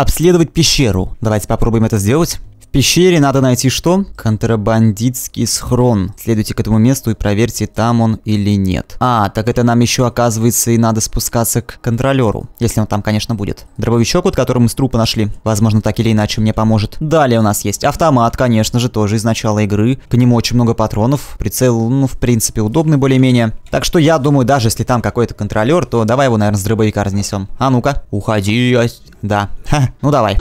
обследовать пещеру. Давайте попробуем это сделать. В пещере надо найти что? Контрабандитский схрон. Следуйте к этому месту и проверьте, там он или нет. А, так это нам еще оказывается и надо спускаться к контролеру. Если он там, конечно, будет. Дробовичок, вот который мы с трупа нашли. Возможно, так или иначе мне поможет. Далее у нас есть автомат, конечно же, тоже из начала игры. К нему очень много патронов. Прицел, ну, в принципе, удобный более-менее. Так что я думаю, даже если там какой-то контролер, то давай его, наверное, с дробовика разнесем. А ну-ка. Уходи. Да. Ха, ну Давай.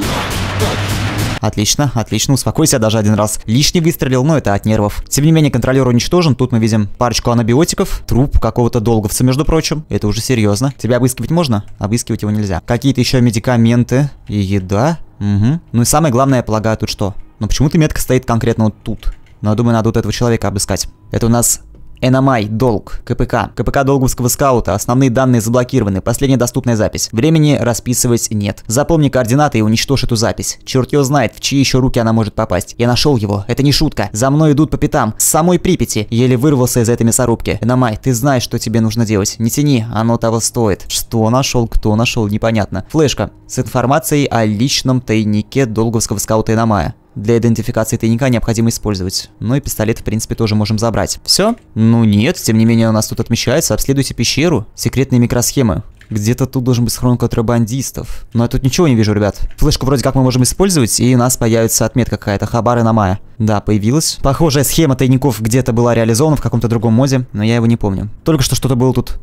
Отлично, отлично, успокойся, даже один раз. Лишний выстрелил, но это от нервов. Тем не менее, контролер уничтожен. Тут мы видим парочку анабиотиков, труп какого-то долговца, между прочим. Это уже серьезно. Тебя обыскивать можно? Обыскивать его нельзя. Какие-то еще медикаменты и еда. Угу. Ну и самое главное, я полагаю, тут что? Но ну почему-то метка стоит конкретно вот тут. Но ну, я думаю, надо вот этого человека обыскать. Это у нас Эномай, долг, КПК, КПК долговского скаута, основные данные заблокированы, последняя доступная запись. Времени расписывать нет. Запомни координаты и уничтожь эту запись. Черт его знает, в чьи еще руки она может попасть. Я нашел его, это не шутка. За мной идут по пятам, с самой Припяти. Еле вырвался из этой мясорубки. Эномай, ты знаешь, что тебе нужно делать. Не тяни, оно того стоит. Что нашел, кто нашел, непонятно. Флешка с информацией о личном тайнике долговского скаута Эномая. Для идентификации тайника необходимо использовать. Ну и пистолет, в принципе, тоже можем забрать. Все? Ну нет, тем не менее у нас тут отмечается. Обследуйте пещеру. Секретные микросхемы. Где-то тут должен быть схрон контрабандистов. Но я тут ничего не вижу, ребят. Флешку вроде как мы можем использовать, и у нас появится отметка какая-то. Хабары на мая. Да, появилась. Похожая схема тайников где-то была реализована в каком-то другом моде, но я его не помню. Только что что-то было тут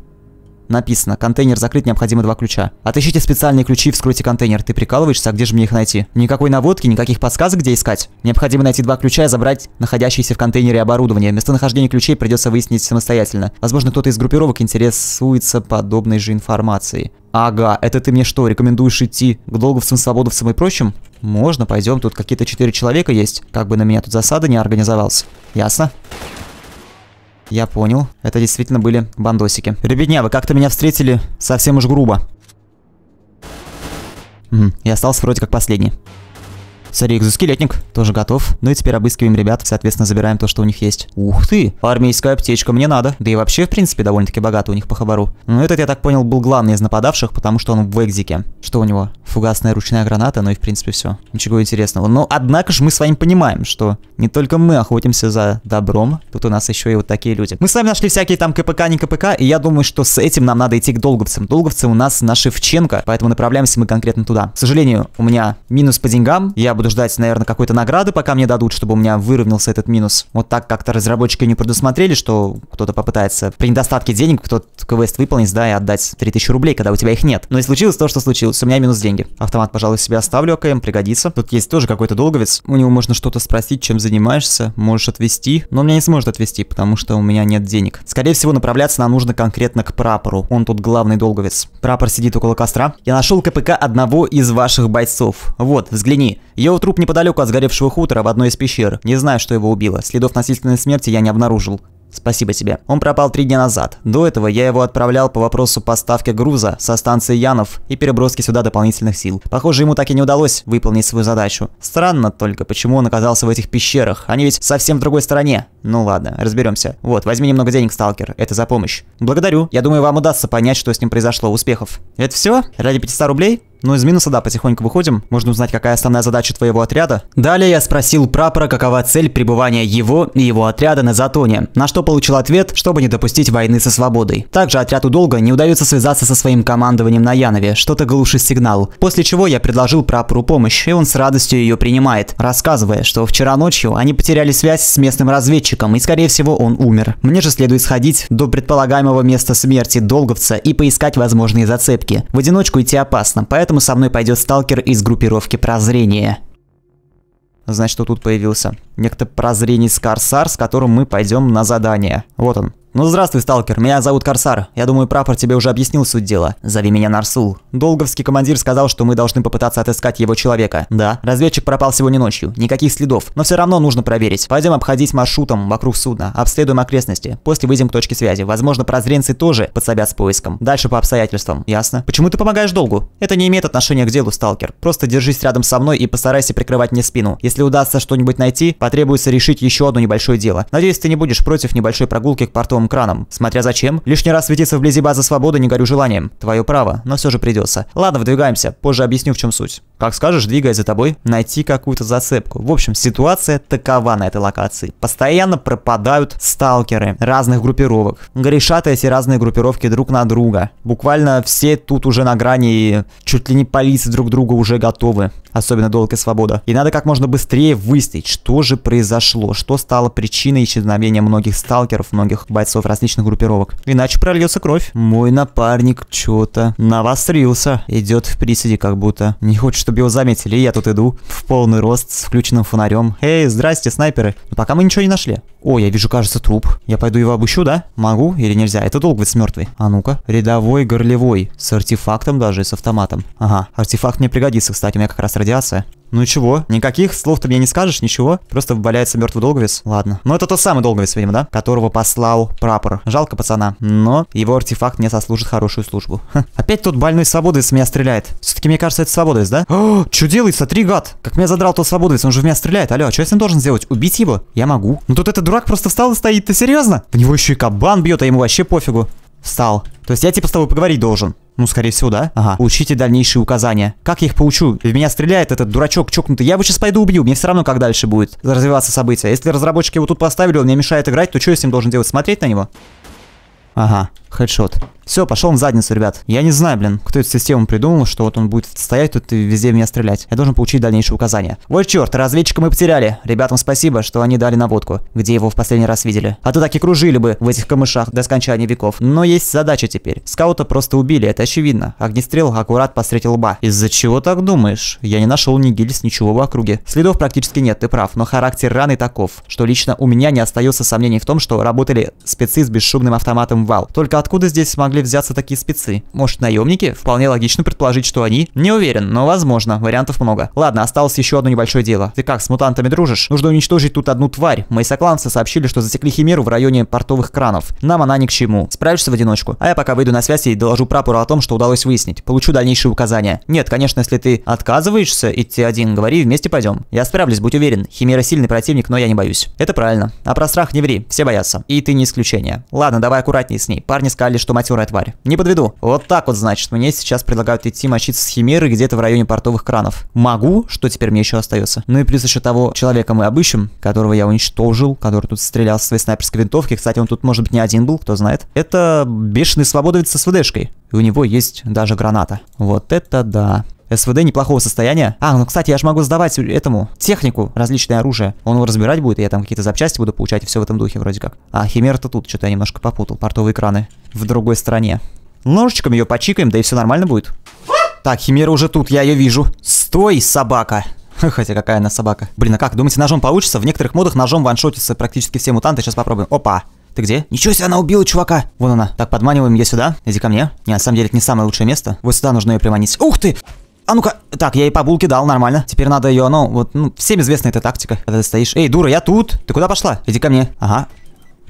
Написано, контейнер закрыт, необходимо два ключа. Отыщите специальные ключи и вскройте контейнер. Ты прикалываешься, а где же мне их найти? Никакой наводки, никаких подсказок, где искать? Необходимо найти два ключа и забрать находящиеся в контейнере оборудование. Местонахождение ключей придется выяснить самостоятельно. Возможно, кто-то из группировок интересуется подобной же информацией. Ага, это ты мне что, рекомендуешь идти к долговцам, свободовцам и прочим? Можно, пойдем, тут какие-то четыре человека есть. Как бы на меня тут засада не организовалась. Ясно? Я понял. Это действительно были бандосики. Ребятня, вы как-то меня встретили совсем уж грубо. Угу. Я остался вроде как последний. Царик скелетник тоже готов. Ну и теперь обыскиваем ребят, соответственно, забираем то, что у них есть. Ух ты! Армейская аптечка мне надо. Да и вообще, в принципе, довольно-таки богато у них по хабару. Но ну, этот, я так понял, был главный из нападавших, потому что он в экзике. Что у него? Фугасная ручная граната, ну и в принципе все. Ничего интересного. Но однако же мы с вами понимаем, что не только мы охотимся за добром, тут у нас еще и вот такие люди. Мы с вами нашли всякие там КПК, не КПК, и я думаю, что с этим нам надо идти к долговцам. Долговцы у нас на Шевченко, поэтому направляемся мы конкретно туда. К сожалению, у меня минус по деньгам, я буду буду ждать, наверное, какой-то награды, пока мне дадут, чтобы у меня выровнялся этот минус. Вот так как-то разработчики не предусмотрели, что кто-то попытается при недостатке денег кто-то квест выполнить, да, и отдать 3000 рублей, когда у тебя их нет. Но и случилось то, что случилось. У меня минус деньги. Автомат, пожалуй, себе оставлю, АКМ пригодится. Тут есть тоже какой-то долговец. У него можно что-то спросить, чем занимаешься, можешь отвести. Но он меня не сможет отвести, потому что у меня нет денег. Скорее всего, направляться нам нужно конкретно к прапору. Он тут главный долговец. Прапор сидит около костра. Я нашел КПК одного из ваших бойцов. Вот, взгляни. Йоу, Нашел труп неподалеку от сгоревшего хутора в одной из пещер. Не знаю, что его убило. Следов насильственной смерти я не обнаружил. Спасибо тебе. Он пропал три дня назад. До этого я его отправлял по вопросу поставки груза со станции Янов и переброски сюда дополнительных сил. Похоже, ему так и не удалось выполнить свою задачу. Странно только, почему он оказался в этих пещерах. Они ведь совсем в другой стороне. Ну ладно, разберемся. Вот, возьми немного денег, сталкер. Это за помощь. Благодарю. Я думаю, вам удастся понять, что с ним произошло. Успехов. Это все? Ради 500 рублей? Но из минуса, да, потихоньку выходим. Можно узнать, какая основная задача твоего отряда. Далее я спросил прапора, какова цель пребывания его и его отряда на Затоне, на что получил ответ, чтобы не допустить войны со свободой. Также отряду долго не удается связаться со своим командованием на Янове, что-то глушит сигнал. После чего я предложил прапору помощь, и он с радостью ее принимает, рассказывая, что вчера ночью они потеряли связь с местным разведчиком, и скорее всего он умер. Мне же следует сходить до предполагаемого места смерти Долговца и поискать возможные зацепки. В одиночку идти опасно, поэтому поэтому со мной пойдет сталкер из группировки Прозрение, Значит, что тут появился? Некто прозрение Скарсар, с которым мы пойдем на задание. Вот он. Ну здравствуй, сталкер, меня зовут Корсар. Я думаю, прапор тебе уже объяснил суть дела. Зови меня Нарсул. Долговский командир сказал, что мы должны попытаться отыскать его человека. Да, разведчик пропал сегодня ночью, никаких следов, но все равно нужно проверить. Пойдем обходить маршрутом вокруг судна, обследуем окрестности, после выйдем к точке связи. Возможно, прозренцы тоже подсобят с поиском. Дальше по обстоятельствам. Ясно. Почему ты помогаешь долгу? Это не имеет отношения к делу, сталкер. Просто держись рядом со мной и постарайся прикрывать мне спину. Если удастся что-нибудь найти, потребуется решить еще одно небольшое дело. Надеюсь, ты не будешь против небольшой прогулки к портовому силовым краном. Смотря зачем, лишний раз светиться вблизи базы свободы не горю желанием. Твое право, но все же придется. Ладно, вдвигаемся, позже объясню в чем суть. Как скажешь, двигая за тобой, найти какую-то зацепку. В общем, ситуация такова на этой локации. Постоянно пропадают сталкеры разных группировок. Грешат эти разные группировки друг на друга. Буквально все тут уже на грани, чуть ли не полиции друг друга уже готовы особенно долг и свобода. И надо как можно быстрее выяснить, что же произошло, что стало причиной исчезновения многих сталкеров, многих бойцов различных группировок. Иначе прольется кровь. Мой напарник что то навострился. Идет в приседе как будто. Не хочет, чтобы его заметили, и я тут иду. В полный рост, с включенным фонарем. Эй, здрасте, снайперы. Но пока мы ничего не нашли. О, я вижу, кажется, труп. Я пойду его обыщу, да? Могу или нельзя? Это долг ведь мертвый. А ну-ка. Рядовой горлевой. С артефактом даже и с автоматом. Ага. Артефакт мне пригодится, кстати. У меня как раз радиация. Ну и чего? Никаких слов-то мне не скажешь, ничего. Просто валяется мертвый долговец. Ладно. Но это тот самый долговец, видимо, да? Которого послал прапор. Жалко пацана. Но его артефакт мне сослужит хорошую службу. Ха. Опять тот больной свободовец меня стреляет. Все-таки, мне кажется, это свободовец, да? О, а, что делается? Три гад. Как меня задрал тот свободовец, он же в меня стреляет. Алло, а что я с ним должен сделать? Убить его? Я могу. Но ну тут этот дурак просто встал и стоит. Ты серьезно? В него еще и кабан бьет, а ему вообще пофигу стал. То есть я типа с тобой поговорить должен. Ну, скорее всего, да? Ага. Учите дальнейшие указания. Как я их получу? В меня стреляет этот дурачок чокнутый. Я его сейчас пойду убью. Мне все равно, как дальше будет развиваться событие. Если разработчики его тут поставили, он мне мешает играть, то что я с ним должен делать? Смотреть на него? Ага, хедшот. Все, пошел он в задницу, ребят. Я не знаю, блин, кто эту систему придумал, что вот он будет стоять тут и везде меня стрелять. Я должен получить дальнейшие указания. Вот черт, разведчика мы потеряли. Ребятам спасибо, что они дали наводку, где его в последний раз видели. А то так и кружили бы в этих камышах до скончания веков. Но есть задача теперь. Скаута просто убили, это очевидно. Огнестрел аккурат посретил лба. Из-за чего так думаешь? Я не нашел ни гильз, ничего в округе. Следов практически нет, ты прав, но характер раны таков, что лично у меня не остается сомнений в том, что работали спецы с бесшумным автоматом вал. Только откуда здесь смогли взяться такие спецы? Может наемники? Вполне логично предположить, что они? Не уверен, но возможно, вариантов много. Ладно, осталось еще одно небольшое дело. Ты как, с мутантами дружишь? Нужно уничтожить тут одну тварь. Мои сокланцы сообщили, что засекли химеру в районе портовых кранов. Нам она ни к чему. Справишься в одиночку. А я пока выйду на связь и доложу прапору о том, что удалось выяснить. Получу дальнейшие указания. Нет, конечно, если ты отказываешься идти один, говори, вместе пойдем. Я справлюсь, будь уверен. Химера сильный противник, но я не боюсь. Это правильно. А про страх не ври, все боятся. И ты не исключение. Ладно, давай аккуратнее и с ней. Парни сказали, что матерая тварь. Не подведу. Вот так вот, значит, мне сейчас предлагают идти мочиться с Химеры где-то в районе портовых кранов. Могу? Что теперь мне еще остается? Ну и плюс еще того человека мы обыщем, которого я уничтожил, который тут стрелял со своей снайперской винтовки. Кстати, он тут, может быть, не один был, кто знает. Это бешеный свободовец со СВДшкой. И у него есть даже граната. Вот это да. СВД неплохого состояния. А, ну, кстати, я же могу сдавать этому технику, различные оружие. Он его разбирать будет, и я там какие-то запчасти буду получать, и все в этом духе вроде как. А, Химера-то тут, что-то я немножко попутал. Портовые экраны в другой стране. Ножичком ее почикаем, да и все нормально будет. Так, Химера уже тут, я ее вижу. Стой, собака! Хотя какая она собака. Блин, а как, думаете, ножом получится? В некоторых модах ножом ваншотятся практически все мутанты. Сейчас попробуем. Опа! Ты где? Ничего себе, она убила чувака. Вон она. Так, подманиваем ее сюда. Иди ко мне. Не, на самом деле, это не самое лучшее место. Вот сюда нужно ее приманить. Ух ты! А ну-ка, так, я ей по булке дал, нормально. Теперь надо ее, ну, вот, ну, всем известна эта тактика. Когда ты стоишь, эй, дура, я тут, ты куда пошла? Иди ко мне. Ага.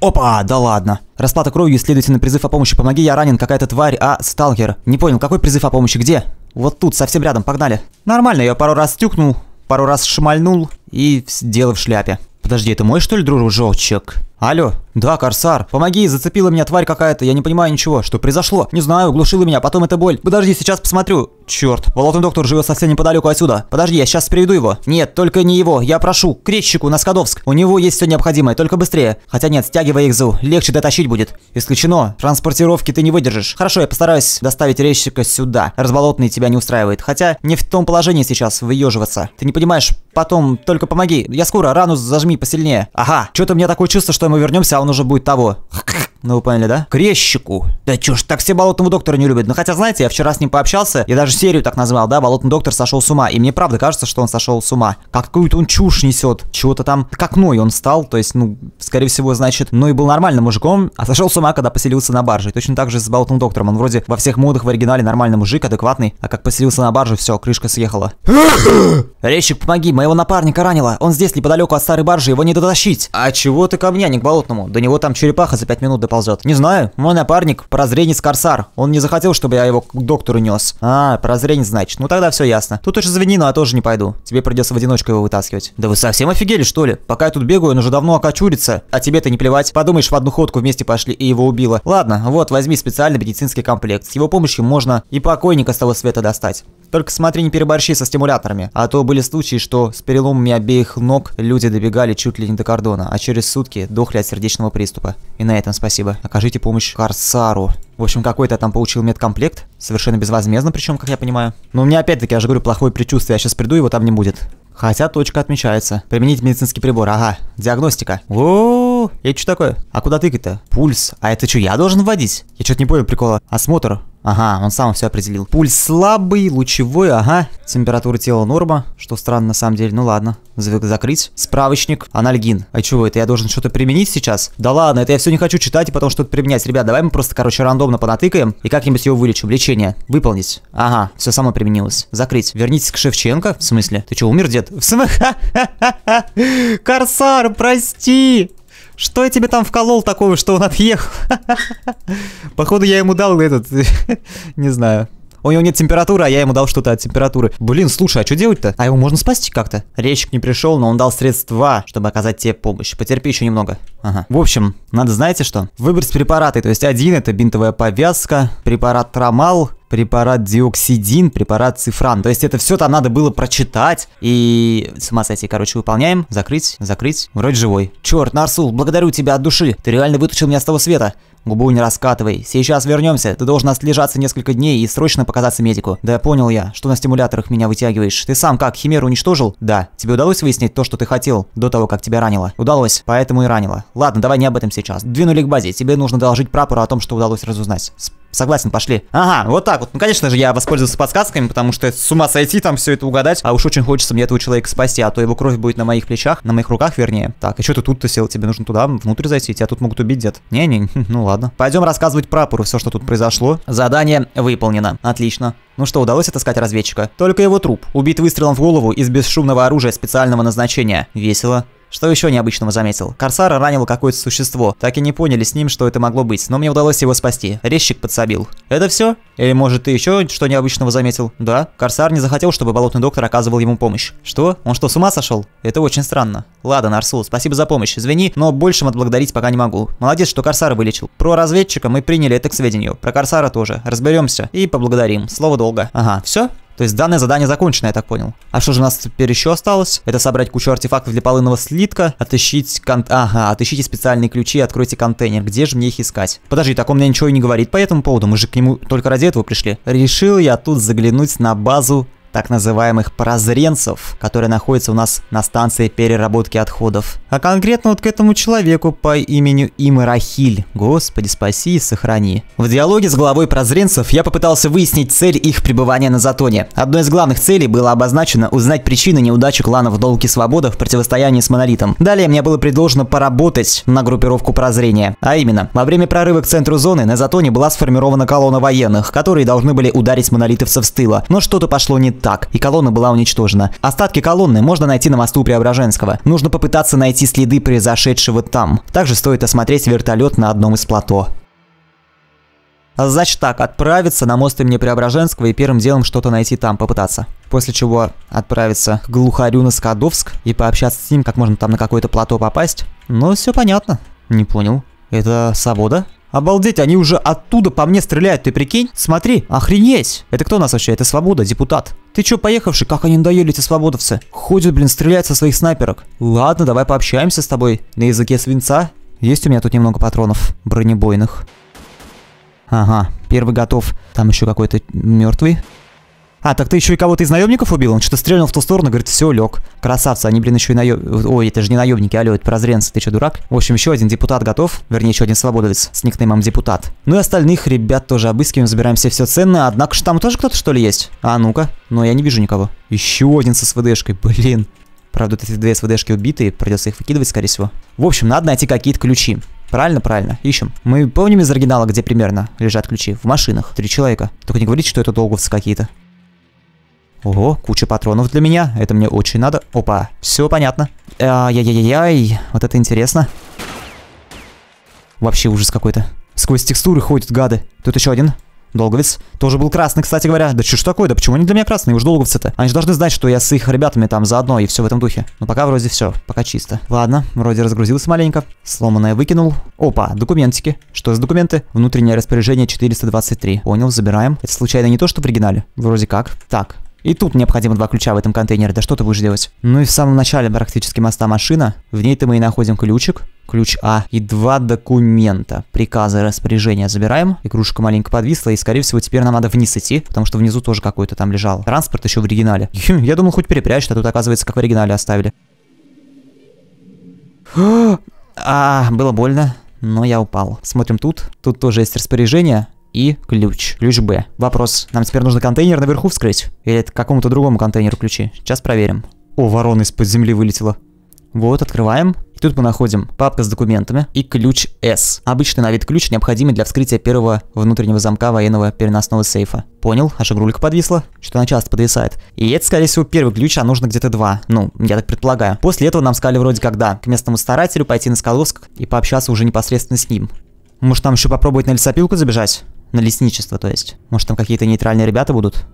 Опа, да ладно. Расплата кровью, Следуйте на призыв о помощи. Помоги, я ранен, какая-то тварь, а, сталкер. Не понял, какой призыв о помощи, где? Вот тут, совсем рядом, погнали. Нормально, я пару раз тюкнул, пару раз шмальнул и дело в шляпе. Подожди, это мой, что ли, дружочек? «Алло, да, Корсар, помоги, зацепила меня тварь какая-то, я не понимаю ничего, что произошло? Не знаю, глушила меня, потом эта боль. Подожди, сейчас посмотрю. Черт, болотный доктор живет совсем неподалеку отсюда. Подожди, я сейчас переведу его. Нет, только не его, я прошу, к резчику на Скадовск. У него есть все необходимое, только быстрее. Хотя нет, стягивай их ЗУ, легче дотащить будет. Исключено, транспортировки ты не выдержишь. Хорошо, я постараюсь доставить резчика сюда. Разболотный тебя не устраивает, хотя не в том положении сейчас выеживаться. Ты не понимаешь, потом только помоги. Я скоро, рану зажми посильнее. Ага, что-то у меня такое чувство, что что мы вернемся, а он уже будет того. Ну, вы поняли, да? Крещику. Да чё ж так все болотного доктора не любят? Ну, хотя, знаете, я вчера с ним пообщался, я даже серию так назвал, да, болотный доктор сошел с ума. И мне правда кажется, что он сошел с ума. Какую-то он чушь несет. Чего-то там, как Ной он стал, то есть, ну, скорее всего, значит, Ной был нормальным мужиком, а сошел с ума, когда поселился на барже. И точно так же с болотным доктором. Он вроде во всех модах в оригинале нормальный мужик, адекватный, а как поселился на барже, все, крышка съехала. Резчик, помоги, моего напарника ранило. Он здесь, неподалеку от старой баржи, его не дотащить. А чего ты ко мне, а не к болотному? До него там черепаха за пять минут до ползет? Не знаю. Мой напарник прозренец Корсар. Он не захотел, чтобы я его к доктору нес. А, прозренец, значит. Ну тогда все ясно. Тут уж извини, но я тоже не пойду. Тебе придется в одиночку его вытаскивать. Да вы совсем офигели, что ли? Пока я тут бегаю, он уже давно окочурится. А тебе-то не плевать. Подумаешь, в одну ходку вместе пошли и его убило. Ладно, вот, возьми специальный медицинский комплект. С его помощью можно и покойника с того света достать. Только смотри, не переборщи со стимуляторами. А то были случаи, что с переломами обеих ног люди добегали чуть ли не до кордона, а через сутки дохли от сердечного приступа. И на этом спасибо спасибо. Окажите помощь Корсару. В общем, какой-то там получил медкомплект. Совершенно безвозмездно, причем, как я понимаю. Но у меня опять-таки, я же говорю, плохое предчувствие. Я сейчас приду, его там не будет. Хотя точка отмечается. Применить медицинский прибор. Ага, диагностика. О, -о, -о, это что такое? А куда тыкать-то? Пульс. А это что, я должен вводить? Я что-то не понял прикола. Осмотр. Ага, он сам все определил. Пульс слабый, лучевой, ага. Температура тела норма, что странно на самом деле. Ну ладно, звук закрыть. Справочник, анальгин. А чего это, я должен что-то применить сейчас? Да ладно, это я все не хочу читать и потом что-то применять. Ребят, давай мы просто, короче, рандомно понатыкаем и как-нибудь его вылечим. Лечение. Выполнить. Ага, все само применилось. Закрыть. Вернитесь к Шевченко. В смысле? Ты что, умер, дед? В смысле? Корсар, прости! Что я тебе там вколол такого, что он отъехал? Походу, я ему дал этот... Не знаю. У него нет температуры, а я ему дал что-то от температуры. Блин, слушай, а что делать-то? А его можно спасти как-то? Резчик не пришел, но он дал средства, чтобы оказать тебе помощь. Потерпи еще немного. Ага. В общем, надо, знаете что? Выбрать препараты. То есть один это бинтовая повязка, препарат трамал, препарат диоксидин, препарат цифран. То есть это все там надо было прочитать и с ума сойти. Короче, выполняем. Закрыть, закрыть. Вроде живой. Черт, Нарсул, благодарю тебя от души. Ты реально вытащил меня с того света. Губу не раскатывай. Сейчас вернемся. Ты должен отлежаться несколько дней и срочно показаться медику. Да понял я, что на стимуляторах меня вытягиваешь. Ты сам как, химеру уничтожил? Да. Тебе удалось выяснить то, что ты хотел до того, как тебя ранило? Удалось, поэтому и ранило. Ладно, давай не об этом сейчас. Двинули к базе. Тебе нужно доложить прапору о том, что удалось разузнать. Согласен, пошли. Ага, вот так вот. Ну, конечно же, я воспользуюсь подсказками, потому что с ума сойти там все это угадать. А уж очень хочется мне этого человека спасти, а то его кровь будет на моих плечах, на моих руках, вернее. Так, еще что ты тут-то сел? Тебе нужно туда, внутрь зайти, тебя тут могут убить, дед. Не-не, ну ладно. Пойдем рассказывать прапору все, что тут произошло. Задание выполнено. Отлично. Ну что, удалось отыскать разведчика? Только его труп. Убит выстрелом в голову из бесшумного оружия специального назначения. Весело. Что еще необычного заметил? Корсар ранил какое-то существо. Так и не поняли с ним, что это могло быть, но мне удалось его спасти. Резчик подсобил. Это все? Или может ты еще что необычного заметил? Да, Корсар не захотел, чтобы болотный доктор оказывал ему помощь. Что? Он что, с ума сошел? Это очень странно. Ладно, Нарсул, спасибо за помощь. Извини, но большим отблагодарить пока не могу. Молодец, что Корсара вылечил. Про разведчика мы приняли это к сведению. Про Корсара тоже. Разберемся и поблагодарим. Слово долго. Ага, все? То есть данное задание закончено, я так понял. А что же у нас теперь еще осталось? Это собрать кучу артефактов для полынного слитка, отыщить кон... Ага, отыщите специальные ключи и откройте контейнер. Где же мне их искать? Подожди, так он мне ничего и не говорит по этому поводу. Мы же к нему только ради этого пришли. Решил я тут заглянуть на базу так называемых прозренцев, которые находятся у нас на станции переработки отходов. А конкретно вот к этому человеку по имени Имрахиль, Господи, спаси и сохрани. В диалоге с главой прозренцев я попытался выяснить цель их пребывания на Затоне. Одной из главных целей было обозначено узнать причины неудачи кланов Долг и Свобода в противостоянии с Монолитом. Далее мне было предложено поработать на группировку прозрения. А именно, во время прорыва к центру зоны на Затоне была сформирована колонна военных, которые должны были ударить монолитовцев с тыла. Но что-то пошло не так так, и колонна была уничтожена. Остатки колонны можно найти на мосту Преображенского. Нужно попытаться найти следы произошедшего там. Также стоит осмотреть вертолет на одном из плато. Значит так, отправиться на мост имени Преображенского и первым делом что-то найти там, попытаться. После чего отправиться к глухарю на Скадовск и пообщаться с ним, как можно там на какое-то плато попасть. Ну, все понятно. Не понял. Это Савода? Обалдеть, они уже оттуда по мне стреляют, ты прикинь? Смотри, охренеть. Это кто нас вообще? Это Свобода, депутат. Ты чё, поехавший? Как они надоели, эти свободовцы? Ходят, блин, стреляют со своих снайперок. Ладно, давай пообщаемся с тобой на языке свинца. Есть у меня тут немного патронов бронебойных. Ага, первый готов. Там еще какой-то мертвый. А, так ты еще и кого-то из наемников убил? Он что-то стрельнул в ту сторону, говорит, все, лег. Красавцы, они, блин, еще и наем... Ой, это же не наемники, алло, это прозренцы, ты что, дурак? В общем, еще один депутат готов. Вернее, еще один свободовец с никнеймом депутат. Ну и остальных ребят тоже обыскиваем, забираем все все ценное. Однако же там тоже кто-то, что ли, есть? А, ну-ка. Но я не вижу никого. Еще один со СВДшкой, блин. Правда, эти две СВДшки убиты, придется их выкидывать, скорее всего. В общем, надо найти какие-то ключи. Правильно, правильно. Ищем. Мы помним из оригинала, где примерно лежат ключи? В машинах. Три человека. Только не говорите, что это долговцы какие-то. Ого, куча патронов для меня. Это мне очень надо. Опа, все понятно. Ай-яй-яй-яй, вот это интересно. Вообще ужас какой-то. Сквозь текстуры ходят гады. Тут еще один. Долговец. Тоже был красный, кстати говоря. Да что ж такое, да почему они для меня красные, уж долговцы-то? Они же должны знать, что я с их ребятами там заодно и все в этом духе. Но пока вроде все, пока чисто. Ладно, вроде разгрузился маленько. Сломанное выкинул. Опа, документики. Что за документы? Внутреннее распоряжение 423. Понял, забираем. Это случайно не то, что в оригинале? Вроде как. Так, и тут необходимо два ключа в этом контейнере, да что ты будешь делать? Ну и в самом начале практически моста машина, в ней-то мы и находим ключик, ключ А и два документа. Приказы распоряжения забираем. Игрушка маленько подвисла, и, скорее всего, теперь нам надо вниз идти, потому что внизу тоже какой-то там лежал. Транспорт еще в оригинале. Я думал, хоть перепрячь, а тут, оказывается, как в оригинале оставили. а, было больно, но я упал. Смотрим тут. Тут тоже есть распоряжение и ключ. Ключ Б. Вопрос. Нам теперь нужно контейнер наверху вскрыть? Или это какому-то другому контейнеру ключи? Сейчас проверим. О, ворона из-под земли вылетела. Вот, открываем. И тут мы находим папка с документами и ключ S. Обычный на вид ключ, необходимый для вскрытия первого внутреннего замка военного переносного сейфа. Понял, аж игрулька подвисла, что она часто подвисает. И это, скорее всего, первый ключ, а нужно где-то два. Ну, я так предполагаю. После этого нам сказали вроде как да, к местному старателю пойти на Скаловск и пообщаться уже непосредственно с ним. Может, нам еще попробовать на лесопилку забежать? на лесничество, то есть. Может, там какие-то нейтральные ребята будут?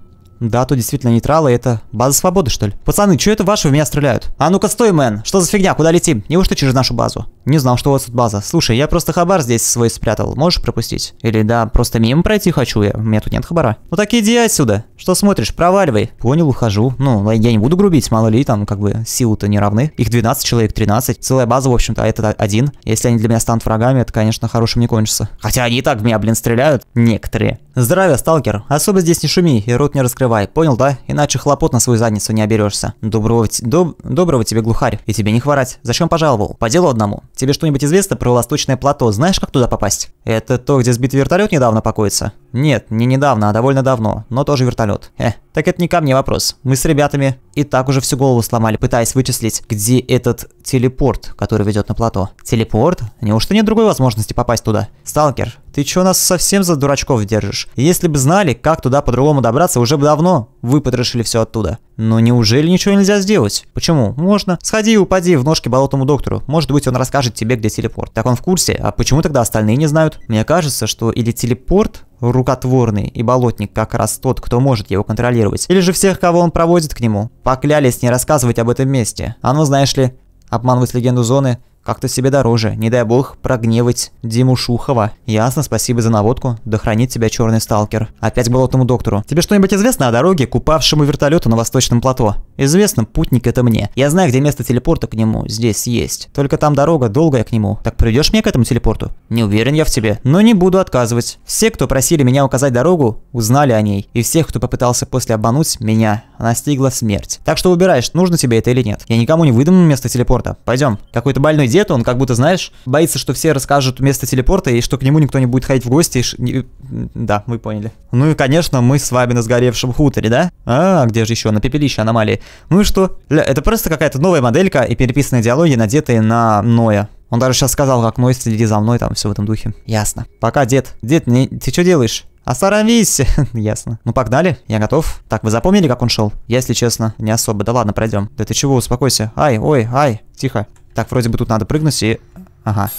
Да, тут действительно нейтралы, это база свободы, что ли? Пацаны, что это ваши в меня стреляют? А ну-ка стой, мэн, что за фигня, куда летим? Неужто через нашу базу? Не знал, что у вас тут база. Слушай, я просто хабар здесь свой спрятал, можешь пропустить? Или да, просто мимо пройти хочу я, у меня тут нет хабара. Ну так иди отсюда, что смотришь, проваливай. Понял, ухожу. Ну, я не буду грубить, мало ли, там как бы силы-то не равны. Их 12 человек, 13, целая база, в общем-то, а этот один. Если они для меня станут врагами, это, конечно, хорошим не кончится. Хотя они и так в меня, блин, стреляют, некоторые. Здравия, сталкер, особо здесь не шуми и рот не раскрывай давай, понял, да? Иначе хлопот на свою задницу не оберешься. Доброго, доб, доброго тебе, глухарь, и тебе не хворать. Зачем пожаловал? По делу одному. Тебе что-нибудь известно про Восточное плато? Знаешь, как туда попасть? Это то, где сбитый вертолет недавно покоится? Нет, не недавно, а довольно давно, но тоже вертолет. Э, так это не ко мне вопрос. Мы с ребятами и так уже всю голову сломали, пытаясь вычислить, где этот телепорт, который ведет на плато. Телепорт? Неужто нет другой возможности попасть туда? Сталкер, ты чё нас совсем за дурачков держишь? Если бы знали, как туда по-другому добраться, уже бы давно выпотрошили все оттуда. Но неужели ничего нельзя сделать? Почему? Можно. Сходи и упади в ножки болотному доктору. Может быть, он расскажет тебе, где телепорт. Так он в курсе. А почему тогда остальные не знают? Мне кажется, что или телепорт рукотворный и болотник как раз тот, кто может его контролировать. Или же всех, кого он проводит к нему. Поклялись не рассказывать об этом месте. Оно, а ну, знаешь ли, обманывать легенду зоны – как-то себе дороже, не дай бог прогневать Диму Шухова. Ясно, спасибо за наводку, да хранит тебя черный сталкер. Опять к болотному доктору. Тебе что-нибудь известно о дороге купавшему вертолету на восточном плато? Известно, путник это мне. Я знаю, где место телепорта к нему, здесь есть. Только там дорога долгая к нему. Так придешь мне к этому телепорту? Не уверен я в тебе, но не буду отказывать. Все, кто просили меня указать дорогу, узнали о ней. И всех, кто попытался после обмануть меня, настигла смерть. Так что выбираешь, нужно тебе это или нет. Я никому не выдумал место телепорта. Пойдем, какой-то больной где он как будто, знаешь, боится, что все расскажут место телепорта и что к нему никто не будет ходить в гости. И ш... не... Да, мы поняли. Ну и, конечно, мы с вами на сгоревшем хуторе, да? А, где же еще? На пепелище аномалии. Ну и что? Это просто какая-то новая моделька и переписанные диалоги, надетые на Ноя. Он даже сейчас сказал, как Ной, следи за мной, там все в этом духе. Ясно. Пока, дед. Дед, не... ты что делаешь? А Остановись! Ясно. Ну погнали, я готов. Так, вы запомнили, как он шел? Если честно, не особо. Да ладно, пройдем. Да ты чего, успокойся. Ай, ой, ай, тихо. Так, вроде бы тут надо прыгнуть и... Ага.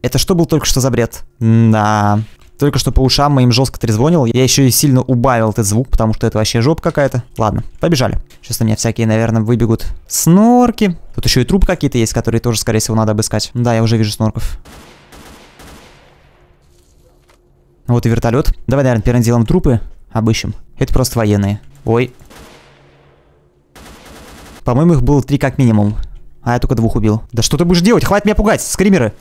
Это что был только что за бред? Да. Только что по ушам моим жестко трезвонил. Я еще и сильно убавил этот звук, потому что это вообще жопа какая-то. Ладно, побежали. Сейчас на меня всякие, наверное, выбегут снорки. Тут еще и трубы какие-то есть, которые тоже, скорее всего, надо обыскать. Да, я уже вижу снорков. Вот и вертолет. Давай, наверное, первым делом трупы обыщем. Это просто военные. Ой. По-моему, их было три как минимум. А я только двух убил. Да что ты будешь делать? Хватит меня пугать, скримеры.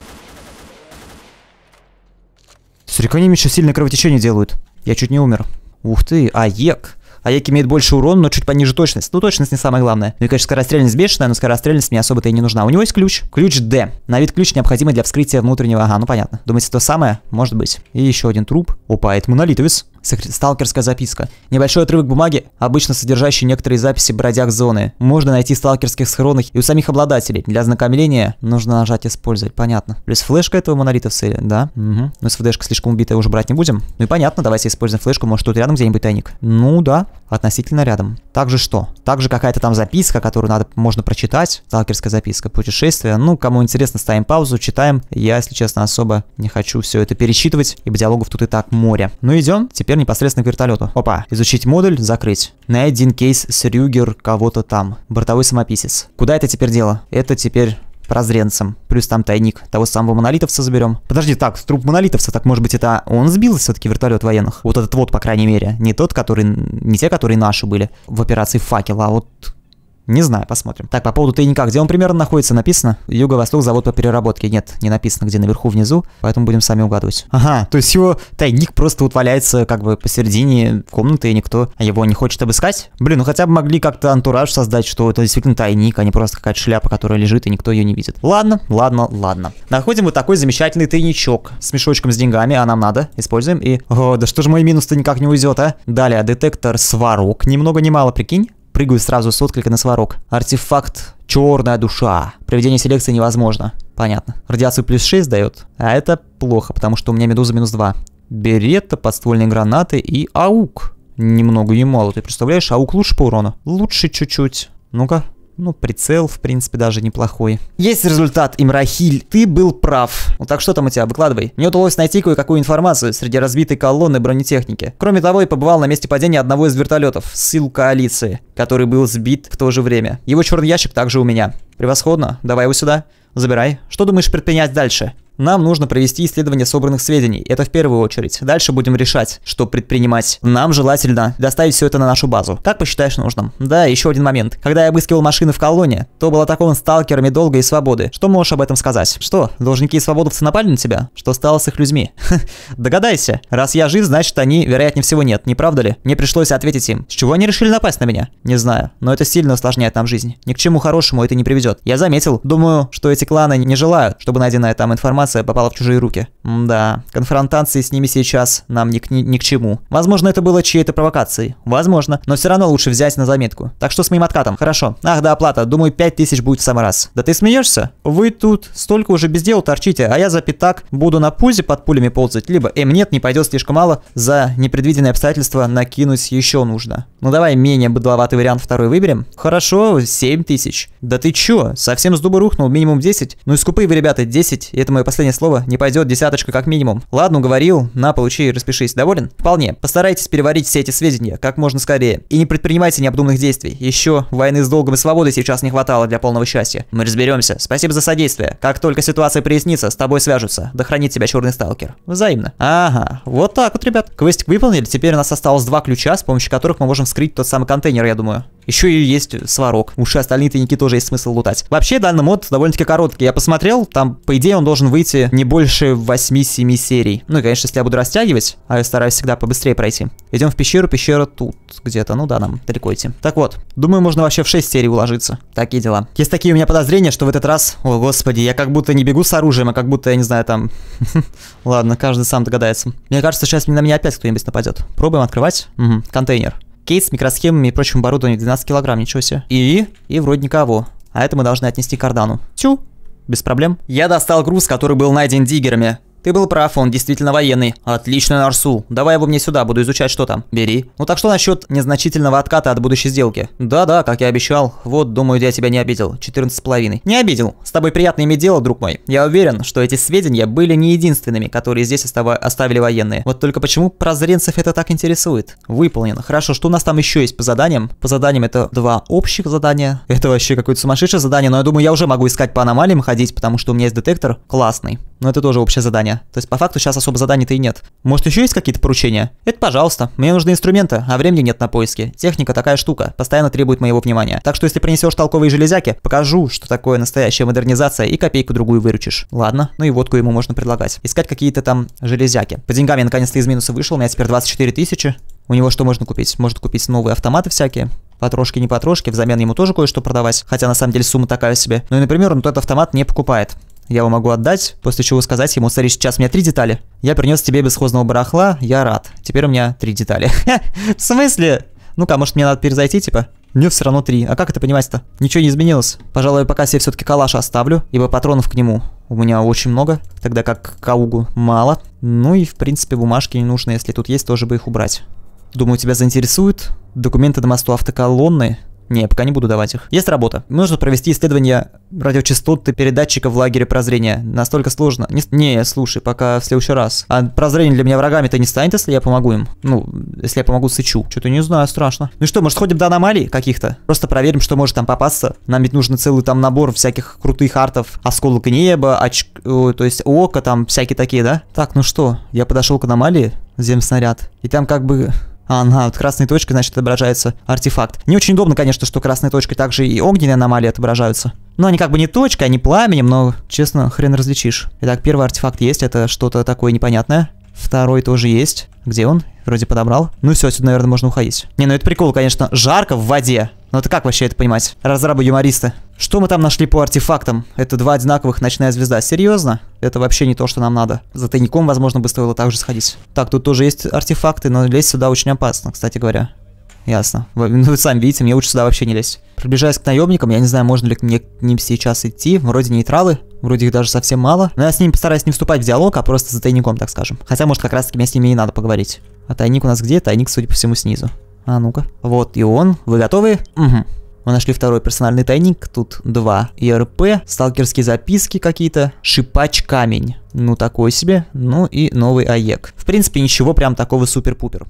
С реконими еще сильное кровотечение делают. Я чуть не умер. Ух ты, аек. Аек имеет больше урон, но чуть пониже точность. Ну, точность не самое главное. Ну и, конечно, скорострельность бешеная, но скорострельность мне особо-то и не нужна. У него есть ключ. Ключ Д. На вид ключ необходимый для вскрытия внутреннего... Ага, ну понятно. Думаете, то самое? Может быть. И еще один труп. Опа, это монолитовец. Сталкерская записка. Небольшой отрывок бумаги, обычно содержащий некоторые записи бродяг зоны. Можно найти в сталкерских схронах и у самих обладателей. Для ознакомления нужно нажать «Использовать», понятно. Плюс флешка этого монолита в цели, да? Угу. Ну, флешка слишком убитая, уже брать не будем. Ну и понятно, давайте используем флешку, может тут рядом где-нибудь тайник. Ну да, относительно рядом. Также что? Также какая-то там записка, которую надо можно прочитать. Сталкерская записка, путешествие. Ну, кому интересно, ставим паузу, читаем. Я, если честно, особо не хочу все это пересчитывать, ибо диалогов тут и так море. Ну идем, теперь Теперь непосредственно к вертолету. Опа. Изучить модуль, закрыть. На один кейс с Рюгер кого-то там. Бортовой самописец. Куда это теперь дело? Это теперь прозренцем. Плюс там тайник того самого монолитовца заберем. Подожди, так, труп монолитовца, так может быть это он сбил все-таки вертолет военных? Вот этот вот, по крайней мере. Не тот, который... Не те, которые наши были в операции «Факел», а вот не знаю, посмотрим. Так, по поводу тайника, где он примерно находится, написано? Юго-восток, завод по переработке. Нет, не написано, где наверху, внизу, поэтому будем сами угадывать. Ага, то есть его тайник просто вот валяется как бы посередине комнаты, и никто его не хочет обыскать? Блин, ну хотя бы могли как-то антураж создать, что это действительно тайник, а не просто какая-то шляпа, которая лежит, и никто ее не видит. Ладно, ладно, ладно. Находим вот такой замечательный тайничок с мешочком с деньгами, а нам надо, используем, и... О, да что же мой минус-то никак не уйдет, а? Далее, детектор сварок, ни много ни мало, прикинь. Прыгаю сразу с отклика на сварок. Артефакт «Черная душа». Проведение селекции невозможно. Понятно. Радиацию плюс 6 дает. А это плохо, потому что у меня медуза минус 2. Беретта, подствольные гранаты и аук. Немного и мало. Ты представляешь, аук лучше по урону? Лучше чуть-чуть. Ну-ка, ну, прицел, в принципе, даже неплохой. Есть результат, Имрахиль. Ты был прав. Ну так что там у тебя? Выкладывай. Мне удалось найти кое-какую информацию среди разбитой колонны бронетехники. Кроме того, я побывал на месте падения одного из вертолетов, сил коалиции, который был сбит в то же время. Его черный ящик также у меня. Превосходно. Давай его сюда. Забирай. Что думаешь предпринять дальше? Нам нужно провести исследование собранных сведений. Это в первую очередь. Дальше будем решать, что предпринимать. Нам желательно доставить все это на нашу базу. Как посчитаешь нужным? Да, еще один момент. Когда я обыскивал машины в Колонии, то был атакован сталкерами долга и свободы. Что можешь об этом сказать? Что, должники и свободовцы напали на тебя? Что стало с их людьми? Догадайся. Раз я жив, значит они, вероятнее всего, нет. Не правда ли? Мне пришлось ответить им. С чего они решили напасть на меня? Не знаю. Но это сильно усложняет нам жизнь. Ни к чему хорошему это не приведет. Я заметил. Думаю, что эти кланы не желают, чтобы найденная там информация информация попала в чужие руки. да, конфронтации с ними сейчас нам ни, ни, ни к чему. Возможно, это было чьей-то провокацией. Возможно, но все равно лучше взять на заметку. Так что с моим откатом, хорошо. Ах, да, оплата, думаю, 5000 будет в самый раз. Да ты смеешься? Вы тут столько уже без дела торчите, а я за пятак буду на пузе под пулями ползать, либо, эм, нет, не пойдет слишком мало, за непредвиденные обстоятельства накинуть еще нужно. Ну давай менее быдловатый вариант второй выберем. Хорошо, 7000. Да ты чё, совсем с дуба рухнул, минимум 10? Ну и скупые вы, ребята, 10, это мое последнее слово, не пойдет десяточка как минимум. Ладно, уговорил, на, получи, и распишись. Доволен? Вполне. Постарайтесь переварить все эти сведения как можно скорее. И не предпринимайте необдуманных действий. Еще войны с долгом и свободой сейчас не хватало для полного счастья. Мы разберемся. Спасибо за содействие. Как только ситуация прояснится, с тобой свяжутся. Да хранит тебя черный сталкер. Взаимно. Ага, вот так вот, ребят. Квестик выполнили, теперь у нас осталось два ключа, с помощью которых мы можем вскрыть тот самый контейнер, я думаю. Еще и есть сварок. Уши остальные тайники тоже есть смысл лутать. Вообще, данный мод довольно-таки короткий. Я посмотрел, там, по идее, он должен выйти не больше 8-7 серий. Ну и, конечно, если я буду растягивать, а я стараюсь всегда побыстрее пройти. Идем в пещеру, пещера тут где-то. Ну да, нам далеко идти. Так вот, думаю, можно вообще в 6 серий уложиться. Такие дела. Есть такие у меня подозрения, что в этот раз... О, господи, я как будто не бегу с оружием, а как будто, я не знаю, там... Ладно, каждый сам догадается. Мне кажется, сейчас на меня опять кто-нибудь нападет. Пробуем открывать. Контейнер. Кейс с микросхемами и прочим оборудованием 12 килограмм, ничего себе. И? И вроде никого. А это мы должны отнести к кардану. Тю, без проблем. Я достал груз, который был найден диггерами. «Ты был прав, он действительно военный. Отлично, Нарсу. Давай его мне сюда, буду изучать, что там. Бери. Ну так что насчет незначительного отката от будущей сделки? Да-да, как я обещал. Вот, думаю, я тебя не обидел. 14,5. Не обидел. С тобой приятно иметь дело, друг мой. Я уверен, что эти сведения были не единственными, которые здесь оставили военные. Вот только почему прозренцев это так интересует? Выполнено. Хорошо, что у нас там еще есть по заданиям? По заданиям это два общих задания. Это вообще какое-то сумасшедшее задание, но я думаю, я уже могу искать по аномалиям ходить, потому что у меня есть детектор классный. Но это тоже общее задание. То есть по факту сейчас особо заданий-то и нет. Может еще есть какие-то поручения? Это пожалуйста. Мне нужны инструменты, а времени нет на поиски. Техника такая штука, постоянно требует моего внимания. Так что если принесешь толковые железяки, покажу, что такое настоящая модернизация и копейку-другую выручишь. Ладно, ну и водку ему можно предлагать. Искать какие-то там железяки. По деньгам я наконец-то из минуса вышел, у меня теперь 24 тысячи. У него что можно купить? Может купить новые автоматы всякие, потрошки, не потрошки, взамен ему тоже кое-что продавать, хотя на самом деле сумма такая себе. Ну и, например, он этот автомат не покупает я его могу отдать, после чего сказать ему, смотри, сейчас у меня три детали. Я принес тебе бесхозного барахла, я рад. Теперь у меня три детали. В смысле? Ну-ка, может мне надо перезайти, типа? Мне все равно три. А как это понимать-то? Ничего не изменилось. Пожалуй, пока себе все-таки калаш оставлю, ибо патронов к нему у меня очень много, тогда как Каугу мало. Ну и, в принципе, бумажки не нужно, если тут есть, тоже бы их убрать. Думаю, тебя заинтересуют документы на мосту автоколонны, не, пока не буду давать их. Есть работа. Нужно провести исследование радиочастоты передатчика в лагере прозрения. Настолько сложно. Не, не слушай, пока в следующий раз. А прозрение для меня врагами-то не станет, если я помогу им. Ну, если я помогу Сычу. Что-то не знаю, страшно. Ну что, может, сходим до аномалий каких-то? Просто проверим, что может там попасться. Нам ведь нужен целый там набор всяких крутых артов. Осколок неба, оч... О, то есть око, там всякие такие, да? Так, ну что, я подошел к аномалии, земснаряд. И там как бы Ага, вот красной точкой, значит, отображается артефакт. Не очень удобно, конечно, что красной точкой также и огненные аномалии отображаются. Но они как бы не точкой, они пламенем, но, честно, хрен различишь. Итак, первый артефакт есть, это что-то такое непонятное. Второй тоже есть. Где он? Вроде подобрал. Ну все, отсюда, наверное, можно уходить. Не, ну это прикол, конечно. Жарко в воде. Но это как вообще это понимать? Разрабы-юмористы. Что мы там нашли по артефактам? Это два одинаковых ночная звезда. Серьезно? Это вообще не то, что нам надо. За тайником, возможно, бы стоило также сходить. Так, тут тоже есть артефакты, но лезть сюда очень опасно, кстати говоря. Ясно. Вы, ну, вы сами видите, мне лучше сюда вообще не лезть. Приближаясь к наемникам, я не знаю, можно ли к, мне, к ним сейчас идти. Вроде нейтралы, вроде их даже совсем мало. Но я с ними постараюсь не вступать в диалог, а просто за тайником, так скажем. Хотя, может, как раз-таки мне с ними и надо поговорить. А тайник у нас где? Тайник, судя по всему, снизу. А ну-ка. Вот и он. Вы готовы? Угу. Мы нашли второй персональный тайник, тут два ИРП, сталкерские записки какие-то, шипач камень, ну такой себе, ну и новый АЕК. В принципе, ничего прям такого супер-пупер.